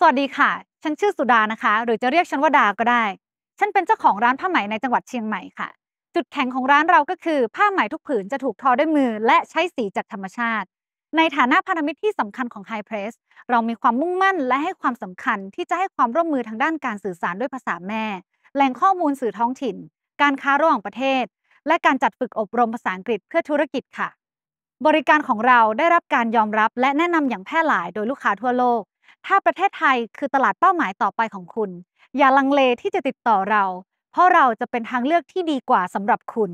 สวัสดีค่ะ ฉันชื่อสุดานะคะ หรือจะเรียกฉันว่าดาก็ได้ ฉันเป็นเจ้าของร้านผ้าไหมในจังหวัดเชียงใหม่ค่ะ จุดแข็งของร้านเราก็คือ ผ้าไหมทุกผืนจะถูกทอด้วยมือ และใช้สีจากธรรมชาติ ในฐานะพันธมิตรที่สำคัญของไฮเพรสเรามีความมุ่งมั่นและให้ความสำคัญที่จะให้ความร่วมมือทางด้านการสื่อสารด้วยภาษาแม่ แหล่งข้อมูลสื่อท้องถิ่น การค้าระหว่างประเทศ และการจัดฝึกอบรมภาษาอังกฤษเพื่อธุรกิจค่ะ บริการของเราได้รับการยอมรับและแนะนำอย่างแพร่หลาย โดยลูกค้าทั่วโลกถ้าประเทศไทยคือตลาดเป้าหมายต่อไปของคุณ อย่าลังเลที่จะติดต่อเรา เพราะเราจะเป็นทางเลือกที่ดีกว่าสำหรับคุณ